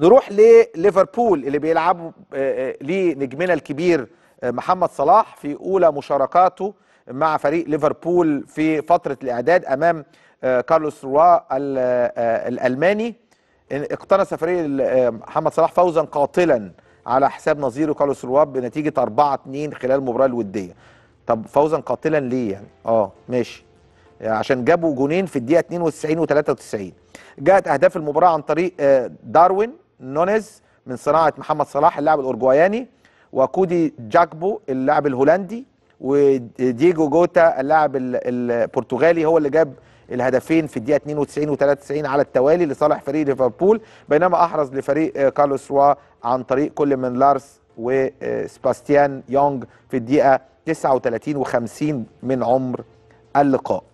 نروح لليفربول اللي بيلعبوا ليه آه، آه، نجمنا الكبير آه، محمد صلاح في اولى مشاركاته مع فريق ليفربول في فتره الاعداد امام كارلوس روا الالماني اقتنص فريق محمد صلاح فوزا قاتلا على حساب نظيره كارلوس روا بنتيجه 4 2 خلال المباراه الوديه طب فوزا قاتلا ليه يعني اه ماشي عشان جابوا جونين في الدقيقه 92 و93 جاءت اهداف المباراه عن طريق داروين نونيز من صناعه محمد صلاح اللاعب الاورجواياني وكودي جاكبو اللاعب الهولندي ودييجو جوتا اللاعب البرتغالي هو اللي جاب الهدفين في الدقيقه 92 و93 على التوالي لصالح فريق ليفربول بينما احرز لفريق آه، كارلوس روا عن طريق كل من لارس وسباستيان آه، يونغ في الدقيقه 39 و50 من عمر اللقاء